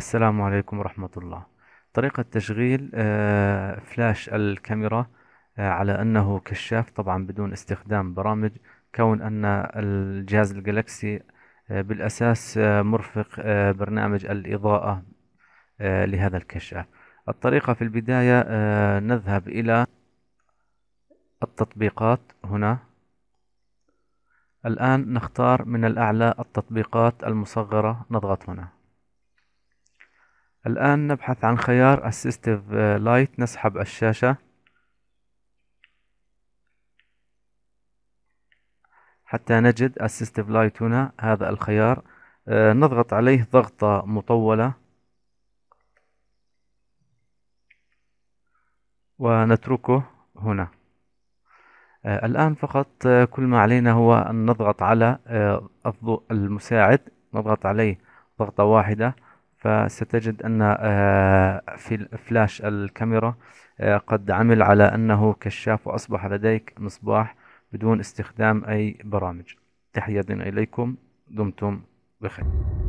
السلام عليكم ورحمة الله طريقة تشغيل آه، فلاش الكاميرا آه، على أنه كشاف طبعا بدون استخدام برامج كون أن الجهاز الجالكسي آه، بالأساس مرفق برنامج الإضاءة لهذا الكشاف الطريقة في البداية نذهب إلى التطبيقات هنا الآن نختار من الأعلى التطبيقات المصغرة نضغط هنا الآن نبحث عن خيار Assistive آه، Light نسحب الشاشة حتى نجد Assistive Light هنا هذا الخيار آه، نضغط عليه ضغطة مطولة ونتركه هنا آه، الآن فقط كل ما علينا هو أن نضغط على الضوء المساعد نضغط عليه ضغطة واحدة فستجد أن آه، في فلاش الكاميرا آه، قد عمل على أنه كشاف وأصبح لديك مصباح بدون استخدام أي برامج تحية إليكم دمتم بخير